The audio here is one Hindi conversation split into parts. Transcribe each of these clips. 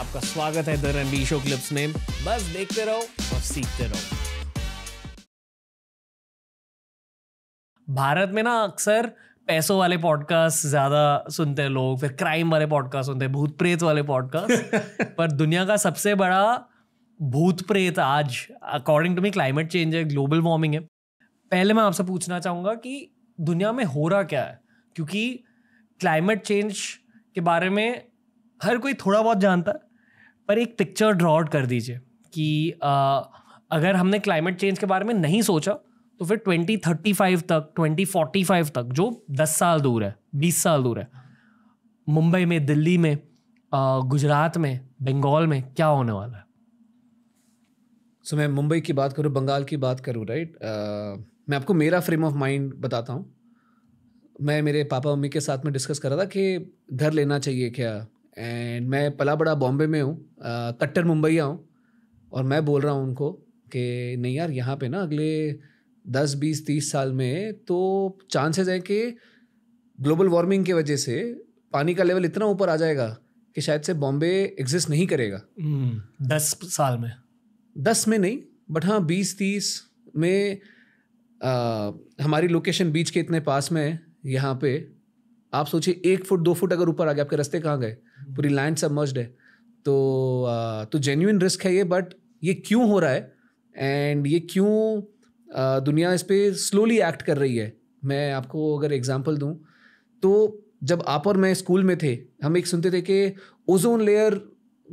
आपका स्वागत है द रणबीर शो क्लिप्स में बस देखते रहो और सीखते रहो भारत में ना अक्सर पैसों वाले पॉडकास्ट ज्यादा सुनते हैं लोग फिर क्राइम वाले पॉडकास्ट सुनते हैं भूत प्रेत वाले पॉडकास्ट पर दुनिया का सबसे बड़ा भूत प्रेत आज according to me climate change है ग्लोबल वार्मिंग है पहले मैं आपसे पूछना चाहूंगा कि दुनिया में हो रहा क्या है क्योंकि क्लाइमेट चेंज के बारे में हर कोई थोड़ा बहुत जानता है पर एक पिक्चर ड्रॉ कर दीजिए कि आ, अगर हमने क्लाइमेट चेंज के बारे में नहीं सोचा तो फिर 2035 तक 2045 तक जो 10 साल दूर है 20 साल दूर है मुंबई में दिल्ली में गुजरात में बंगाल में क्या होने वाला है सो so, मैं मुंबई की बात करूँ बंगाल की बात करूँ राइट right? uh, मैं आपको मेरा फ्रेम ऑफ माइंड बताता हूँ मैं मेरे पापा मम्मी के साथ में डिस्कस कर रहा था कि घर लेना चाहिए क्या एंड मैं पला बड़ा बॉम्बे में हूँ कट्टर मुंबईया हूँ और मैं बोल रहा हूँ उनको कि नहीं यार यहाँ पे ना अगले दस बीस तीस साल में तो चांसेस हैं कि ग्लोबल वार्मिंग की वजह से पानी का लेवल इतना ऊपर आ जाएगा कि शायद से बॉम्बे एग्जिस्ट नहीं करेगा हम्म, दस साल में दस में नहीं बट हाँ बीस तीस में आ, हमारी लोकेशन बीच के इतने पास में है यहाँ पे आप सोचिए एक फुट दो फुट अगर ऊपर आ गया आपके रास्ते कहाँ गए हम्म। पूरी लैंड सब मर्ज्ड है तो आ, तो जेन्यून रिस्क है ये बट ये क्यों हो रहा है एंड ये क्यों दुनिया इस पर स्लोली एक्ट कर रही है मैं आपको अगर एग्जाम्पल दूँ तो जब आप और मैं स्कूल में थे हम एक सुनते थे कि ओजोन लेयर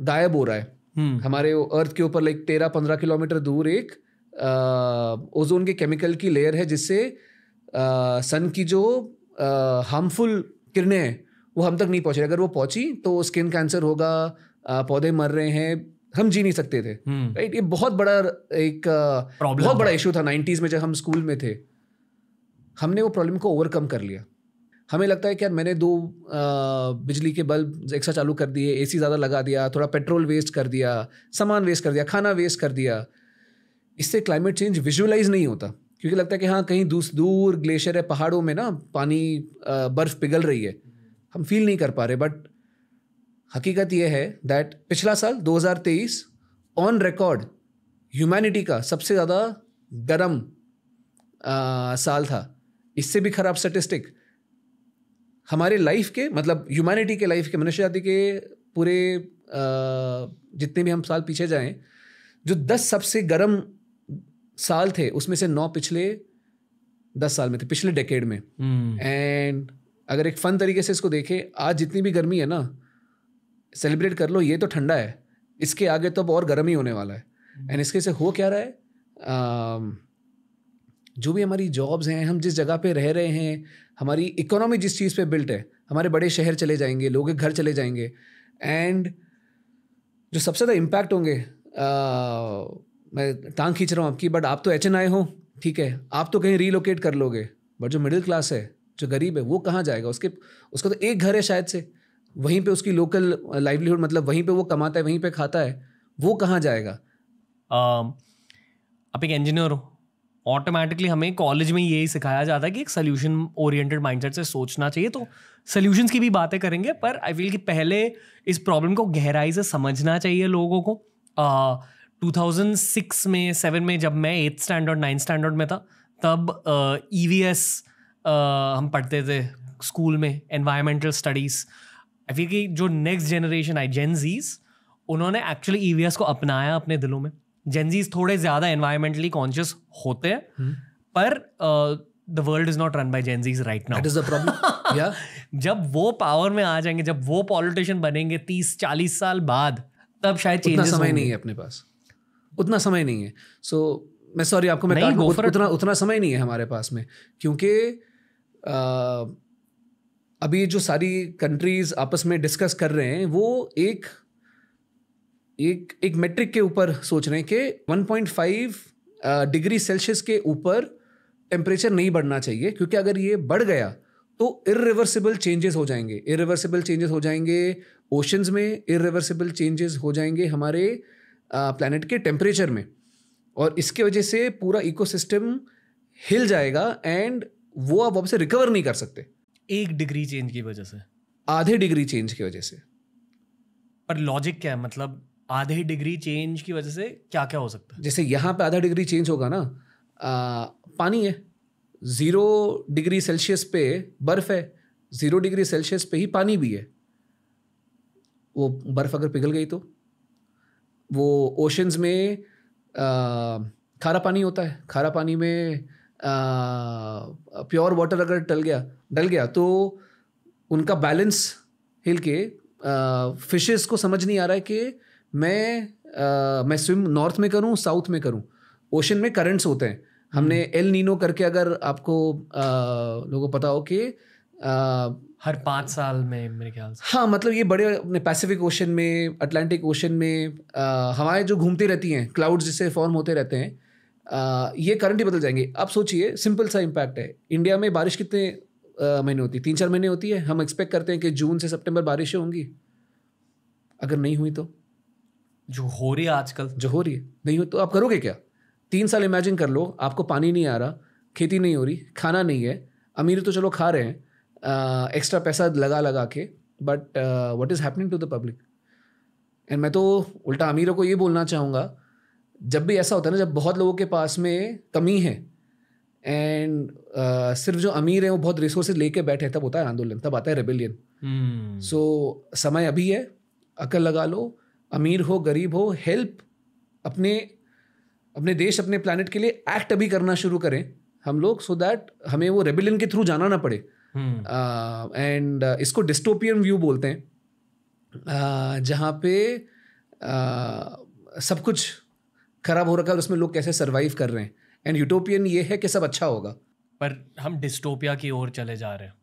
गायब हो रहा है hmm. हमारे अर्थ के ऊपर लाइक तेरह पंद्रह किलोमीटर दूर एक ओजोन के केमिकल की लेयर है जिससे सन की जो हार्मफुल किरणें वो हम तक नहीं पहुँच रही अगर वो पहुँची तो स्किन कैंसर होगा पौधे मर रहे हैं हम जी नहीं सकते थे राइट हम्म। ये बहुत बड़ा एक Problem बहुत बड़ा इशू था नाइन्टीज़ में जब हम स्कूल में थे हमने वो प्रॉब्लम को ओवरकम कर लिया हमें लगता है कि यार मैंने दो बिजली के बल्ब एक्स्ट्रा चालू कर दिए एसी ज़्यादा लगा दिया थोड़ा पेट्रोल वेस्ट कर दिया सामान वेस्ट कर दिया खाना वेस्ट कर दिया इससे क्लाइमेट चेंज विजुअलाइज नहीं होता क्योंकि लगता है कि हाँ कहीं दूस दूर ग्लेशियर है पहाड़ों में ना पानी बर्फ़ पिघल रही है हम फील नहीं कर पा रहे बट हकीकत यह है दैट पिछला साल 2023 ऑन रिकॉर्ड ह्यूमैनिटी का सबसे ज़्यादा गर्म साल था इससे भी ख़राब स्टेटिस्टिक हमारे लाइफ के मतलब ह्यूमैनिटी के लाइफ के मनुष्य जाति के पूरे आ, जितने भी हम साल पीछे जाएं जो दस सबसे गर्म साल थे उसमें से नौ पिछले दस साल में थे पिछले डेकेड में एंड हम्म। hmm. अगर एक फन तरीके से इसको देखें आज जितनी भी गर्मी है ना सेलिब्रेट कर लो ये तो ठंडा है इसके आगे तो अब और गर्म ही होने वाला है एंड हम्म। hmm. इसके से हो क्या रहा है uh, जो भी हमारी जॉब्स हैं हम जिस जगह पे रह रहे हैं हमारी इकोनॉमी जिस चीज़ पे बिल्ट है हमारे बड़े शहर चले जाएंगे लोग घर चले जाएंगे एंड जो सबसे ज़्यादा इम्पैक्ट होंगे uh, मैं टांग खींच रहा हूँ आपकी बट आप तो एच एन आए हो ठीक है आप तो कहीं रीलोकेट कर लोगे बट जो मिडिल क्लास है जो गरीब है वो कहाँ जाएगा उसके उसका तो एक घर है शायद से वहीं पे उसकी लोकल लाइवलीहुड मतलब वहीं पे वो कमाता है वहीं पे खाता है वो कहाँ जाएगा uh, आप एक इंजीनियर हो ऑटोमेटिकली हमें कॉलेज में यही सिखाया जाता है कि एक सोल्यूशन ओरिएंटेड माइंडसेट से सोचना चाहिए तो सोल्यूशंस की भी बातें करेंगे पर आई फील कि पहले इस प्रॉब्लम को गहराई से समझना चाहिए लोगों को uh, 2006 में सेवन में जब मैं एट्थ स्टैंडर्ड नाइन्थ स्टैंडर्ड में था तब ई वी एस हम पढ़ते थे स्कूल में एनवायरमेंटल स्टडीज़ आई फील कि जो नेक्स्ट जनरेशन आई जेनजीज उन्होंने एक्चुअली ई वी एस को अपनाया अपने दिलों में जेनजीज थोड़े ज़्यादा एनवायरमेंटली कॉन्शियस होते हैं hmm. पर the world is not run by Gen Zs right now is problem या जब वो पावर में आ जाएंगे जब वो पॉलिटिशियन बनेंगे तीस चालीस साल बाद तब शायद चेंजेस समय नहीं है अपने पास उतना समय नहीं है सो so, मैं सॉरी आपको मैं नहीं, उत, उतना उतना समय नहीं है हमारे पास में क्योंकि अभी जो सारी कंट्रीज आपस में डिस्कस कर रहे हैं वो एक एक एक मेट्रिक के ऊपर सोच रहे हैं कि 1.5 डिग्री सेल्सियस के ऊपर टेम्परेचर नहीं बढ़ना चाहिए क्योंकि अगर ये बढ़ गया तो इरिवर्सिबल चेंजेस हो जाएंगे इरिवर्सिबल चेंजेस हो जाएंगे ओशंस में इरिवर्सिबल चेंजेस हो जाएंगे हमारे प्लानट के टेम्परेचर में और इसके वजह से पूरा इकोसिस्टम हिल जाएगा एंड वो आप वापस रिकवर नहीं कर सकते एक डिग्री चेंज की वजह से आधे डिग्री चेंज की वजह से पर लॉजिक क्या है मतलब आधे डिग्री चेंज की वजह से क्या क्या हो सकता है जैसे यहाँ पे आधा डिग्री चेंज होगा ना आ, पानी है ज़ीरो डिग्री सेल्सियस पे बर्फ़ है ज़ीरो डिग्री सेल्सियस पे ही पानी भी है वो बर्फ़ अगर पिघल गई तो वो ओशंस में आ, खारा पानी होता है खारा पानी में प्योर वाटर अगर डल गया डल गया तो उनका बैलेंस हिल के फिशेस को समझ नहीं आ रहा है कि मैं आ, मैं स्विम नॉर्थ में करूं साउथ में करूं ओशन में करंट्स होते हैं हमने एल हम्म। नीनो करके अगर आपको आ, लोगों पता हो कि Uh, हर पाँच साल में मेरे ख्याल से हाँ मतलब ये बड़े अपने पैसिफिक ओशन में अटलांटिक ओशन में uh, हवाएं जो घूमती रहती हैं क्लाउड्स जिससे फॉर्म होते रहते हैं आ, uh, ये करंट ही बदल जाएंगे आप सोचिए सिंपल सा इम्पैक्ट है इंडिया में बारिश कितने महीने होती है तीन चार महीने होती है हम एक्सपेक्ट करते हैं कि जून से सितंबर बारिशें होंगी अगर नहीं हुई तो जो हो रही है आजकल जो हो रही है नहीं हो तो आप करोगे क्या तीन साल इमेजिन कर लो आपको पानी नहीं आ रहा खेती नहीं हो रही खाना नहीं है अमीर तो चलो खा रहे हैं एक्स्ट्रा पैसा लगा लगा के but what is happening to the public and मैं तो उल्टा अमीरों को ये बोलना चाहूँगा जब भी ऐसा होता है ना जब बहुत लोगों के पास में कमी है एंड uh, सिर्फ जो अमीर हैं वो बहुत रिसोर्सेज लेके बैठे तब होता है आंदोलन तब आता है रेबेलियन सो hmm. so, समय अभी है अकल लगा लो अमीर हो गरीब हो हेल्प अपने अपने देश अपने प्लानट के लिए एक्ट अभी करना शुरू करें हम लोग सो so दैट हमें वो रेबेलियन के थ्रू जाना ना पड़े एंड hmm. uh, uh, इसको डिस्टोपियन व्यू बोलते हैं uh, जहाँ पे uh, सब कुछ खराब हो रखा है और उसमें लोग कैसे सर्वाइव कर रहे हैं एंड यूटोपियन ये है कि सब अच्छा होगा पर हम डिस्टोपिया की ओर चले जा रहे हैं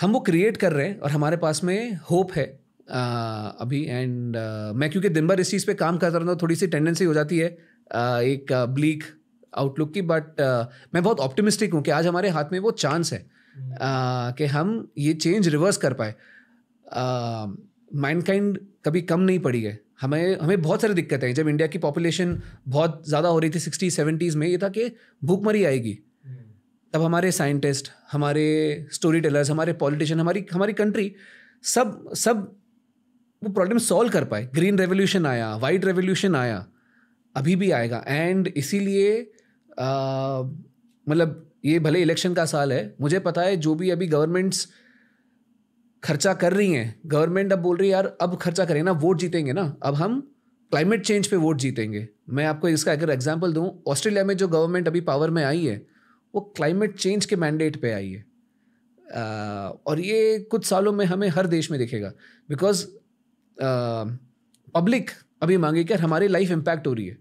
हम वो क्रिएट कर रहे हैं और हमारे पास में होप है uh, अभी एंड uh, मैं क्योंकि दिन भर इस चीज़ पर काम करता रहता हूँ थोड़ी सी टेंडेंसी हो जाती है uh, एक ब्लीक uh, आउटलुक की बट मैं बहुत ऑप्टिमिस्टिक हूँ कि आज हमारे हाथ में वो चांस है कि हम ये चेंज रिवर्स कर पाए माइंडकाइंड कभी कम नहीं पड़ी है हमें हमें बहुत सारी दिक्कतें हैं जब इंडिया की पॉपुलेशन बहुत ज़्यादा हो रही थी सिक्सटी सेवेंटीज़ में ये था कि भूखमरी आएगी तब हमारे साइंटिस्ट हमारे स्टोरी टेलर्स हमारे पॉलिटिशियन हमारी हमारी कंट्री सब सब वो प्रॉब्लम सॉल्व कर पाए ग्रीन रेवोल्यूशन आया वाइट रेवोल्यूशन आया अभी भी आएगा एंड इसीलिए मतलब ये भले इलेक्शन का साल है मुझे पता है जो भी अभी गवर्नमेंट्स खर्चा कर रही हैं गवर्नमेंट अब बोल रही है यार अब खर्चा करें ना वोट जीतेंगे ना अब हम क्लाइमेट चेंज पे वोट जीतेंगे मैं आपको इसका अगर एग्जाम्पल दूँ ऑस्ट्रेलिया में जो गवर्नमेंट अभी पावर में आई है वो क्लाइमेट चेंज के मैंडेट पे आई है और ये कुछ सालों में हमें हर देश में दिखेगा बिकॉज पब्लिक अभी मांगे कि हमारी लाइफ इम्पैक्ट हो रही है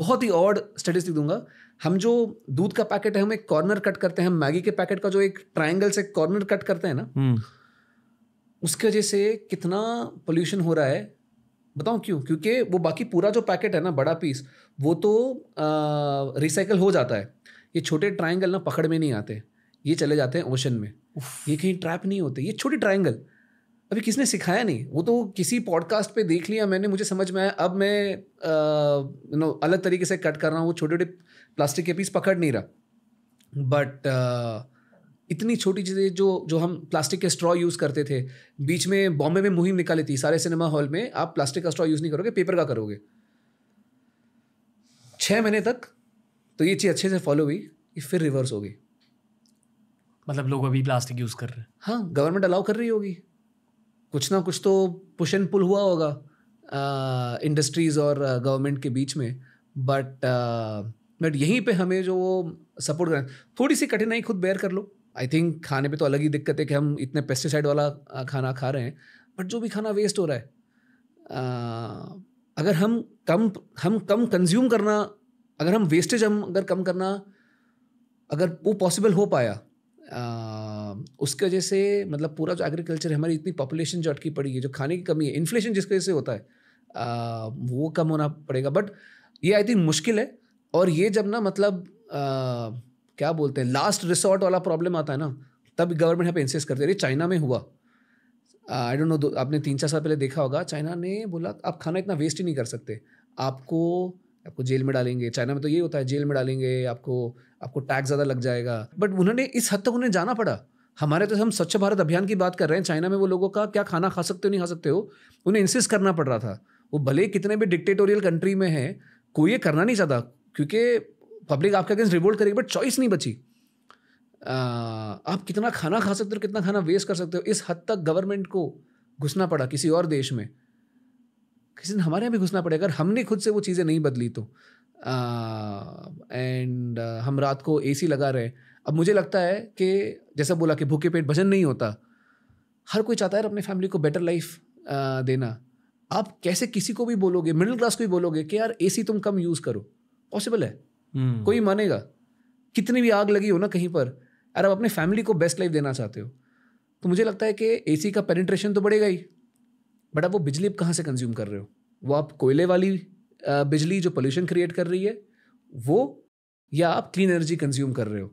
बहुत ही ऑड स्टेटिस्टिक दूंगा हम जो दूध का पैकेट है हम एक कॉर्नर कट करते हैं हम मैगी के पैकेट का जो एक ट्राइंगल से कॉर्नर कट करते हैं ना हम्म। उसकी वजह से कितना पोल्यूशन हो रहा है बताओ क्यों क्योंकि वो बाकी पूरा जो पैकेट है ना बड़ा पीस वो तो रिसाइकल हो जाता है ये छोटे ट्राइंगल ना पकड़ में नहीं आते ये चले जाते हैं ओशन में ये कहीं ट्रैप नहीं होते ये छोटे ट्राइंगल अभी किसने सिखाया नहीं वो तो किसी पॉडकास्ट पे देख लिया मैंने मुझे समझ में आया अब मैं यू नो अलग तरीके से कट कर रहा हूँ वो छोटे छोटे प्लास्टिक के पीस पकड़ नहीं रहा बट इतनी छोटी चीज़ें जो जो हम प्लास्टिक के स्ट्रॉ यूज़ करते थे बीच में बॉम्बे में मुहिम निकाली थी सारे सिनेमा हॉल में आप प्लास्टिक का स्ट्रॉ यूज़ नहीं करोगे पेपर का करोगे छः महीने तक तो ये चीज़ अच्छे से फॉलो हुई फिर रिवर्स हो गई मतलब लोग अभी प्लास्टिक यूज़ कर रहे हैं हाँ गवर्नमेंट अलाउ कर रही होगी कुछ ना कुछ तो पुश एंड पुल हुआ होगा इंडस्ट्रीज़ और गवर्नमेंट के बीच में बट बट यहीं पे हमें जो वो सपोर्ट करें थोड़ी सी कठिनाई खुद बेयर कर लो आई थिंक खाने पे तो अलग ही दिक्कत है कि हम इतने पेस्टिसाइड वाला खाना खा रहे हैं बट जो भी खाना वेस्ट हो रहा है आ, अगर हम कम हम कम कंज्यूम करना अगर हम वेस्टेज हम अगर कम करना अगर वो पॉसिबल हो पाया आ, उसकी वजह से मतलब पूरा जो एग्रीकल्चर हमारी इतनी पॉपुलेशन जो अटकी पड़ी है जो खाने की कमी है इन्फ्लेशन जिसकी वजह से होता है आ, वो कम होना पड़ेगा बट ये आई थिंक मुश्किल है और ये जब ना मतलब आ, क्या बोलते हैं लास्ट रिसोर्ट वाला प्रॉब्लम आता है ना तब गवर्नमेंट यहाँ पे इंसिस्ट करते रही चाइना में हुआ आई डोंट नो आपने तीन चार साल पहले देखा होगा चाइना ने बोला आप खाना इतना वेस्ट ही नहीं कर सकते आपको आपको जेल में डालेंगे चाइना में तो ये होता है जेल में डालेंगे आपको आपको टैक्स ज़्यादा लग जाएगा बट उन्होंने इस हद तक उन्हें जाना पड़ा हमारे तो हम स्वच्छ भारत अभियान की बात कर रहे हैं चाइना में वो लोगों का क्या खाना खा सकते हो नहीं खा सकते हो उन्हें इंसिस करना पड़ रहा था वो भले कितने भी डिक्टेटोरियल कंट्री में है कोई ये करना नहीं चाहता क्योंकि पब्लिक आपके अगेंस्ट रिवोल्ट करेगी बट चॉइस नहीं बची आप कितना खाना खा सकते हो कितना खाना वेस्ट कर सकते हो इस हद तक गवर्नमेंट को घुसना पड़ा किसी और देश में किसी दिन हमारे यहाँ भी घुसना पड़ेगा अगर हमने खुद से वो चीज़ें नहीं बदली तो एंड uh, हम रात को एसी लगा रहे हैं अब मुझे लगता है कि जैसा बोला कि भूखे पेट भजन नहीं होता हर कोई चाहता है अपने फैमिली को बेटर लाइफ देना आप कैसे किसी को भी बोलोगे मिडिल क्लास को भी बोलोगे कि यार एसी तुम कम यूज़ करो पॉसिबल है हम्म। कोई मानेगा कितनी भी आग लगी हो ना कहीं पर यार आप अपने फैमिली को बेस्ट लाइफ देना चाहते हो तो मुझे लगता है कि एसी का पेनिट्रेशन तो बढ़ेगा ही बट आप वो बिजली अब कहाँ से कंज्यूम कर रहे हो वो आप कोयले वाली बिजली जो पोल्यूशन क्रिएट कर रही है वो या आप क्लीन एनर्जी कंज्यूम कर रहे हो